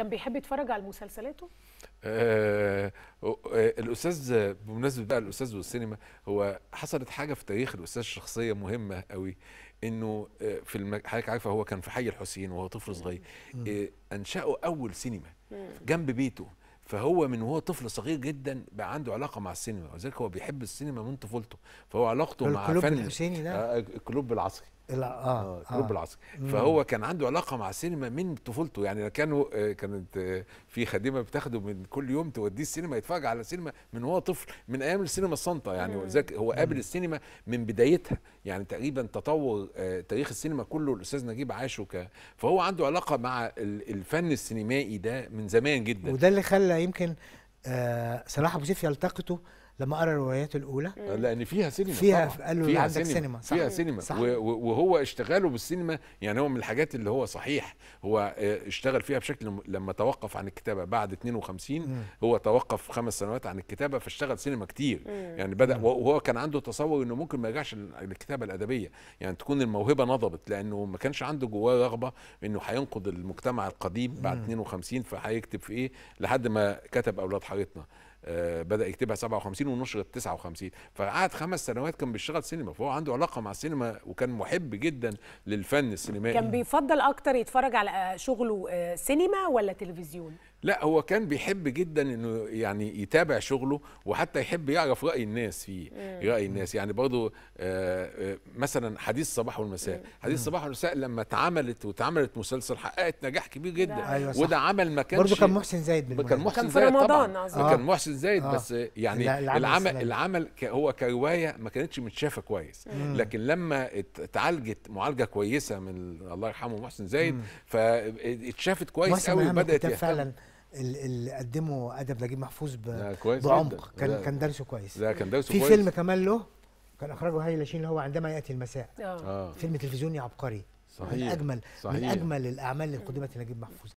كان بيحب يتفرج على مسلسلاته آه،, آه الاستاذ بمناسبه بقى الاستاذ والسينما هو حصلت حاجه في تاريخ الاستاذ شخصيه مهمه قوي انه آه، في المج... حضرتك عارفه هو كان في حي الحسين وهو طفل صغير آه انشأوا اول سينما جنب بيته فهو من وهو طفل صغير جدا بقى عنده علاقه مع السينما ولذلك هو بيحب السينما من طفولته فهو علاقته مع فن الكلوب الحسيني ده آه، الكلوب العصري لا اه, آه, آه. الحروب آه العصر فهو كان عنده علاقه مع السينما من طفولته يعني كانوا آه، كانت آه، في خادمه بتاخده من كل يوم توديه السينما يتفرج على السينما من هو طفل من ايام السينما الصنطة يعني هو قابل السينما من بدايتها يعني تقريبا تطور تاريخ السينما كله الاستاذ نجيب عاشه فهو عنده علاقه مع الفن السينمائي ده من زمان جدا وده اللي خلى يمكن صلاح ابو سيف يلتقطه لما قرا رواياته الاولى آه، لان فيها سينما فيها قالوا فيها عندك سينما, سينما. صح. فيها سينما صح. وهو اشتغاله بالسينما يعني هو من الحاجات اللي هو صحيح هو آه، اشتغل فيها بشكل لما توقف عن الكتابه بعد 52 هو توقف خمس سنوات عن الكتابه فاشتغل سينما كتير يعني بدا وهو كان عنده تصور انه ممكن ما يرجعش للكتابه الادبيه يعني تكون الموهبه نضبت لانه ما كانش عنده جواه رغبه انه هينقد المجتمع القديم بعد 52 فهيكتب في ايه لحد ما كتب اولاد حارتنا آه، بدا يكتبها 57 ونشرت 59 فقعد خمس سنوات كان بيشتغل سينما فهو عنده علاقه مع السينما وكان محب جدا للفن السينمائي كان بيفضل اكتر يتفرج على شغله آه، سينما ولا تلفزيون لا هو كان بيحب جدا انه يعني يتابع شغله وحتى يحب يعرف راي الناس فيه مم. راي الناس يعني برضه آه، آه، مثلا حديث الصباح والمساء حديث الصباح والمساء لما اتعملت واتعملت مسلسل حققت نجاح كبير جدا ده. أيوة وده عمل ما كانش برضه كان محسن زايد كان محسن كان زايد رمضان آه. كان محسن زايد آه. بس يعني العمل العمل هو كروايه ما كانتش متشافه كويس مم. لكن لما اتعالجت معالجه كويسه من الله يرحمه محسن زايد فاتشافت كويس قوي وبدات فعلا اللي قدمه ادب نجيب محفوظ ب... كويس بعمق كان ده كان درسه كويس لا كان درسه في كويس في فيلم كمان له كان اخرجه هاي لاشين اللي هو عندما ياتي المساء آه. آه. فيلم تلفزيوني عبقري صحيح من اجمل صحيح. من اجمل الاعمال اللي قدمت لنجيب محفوظ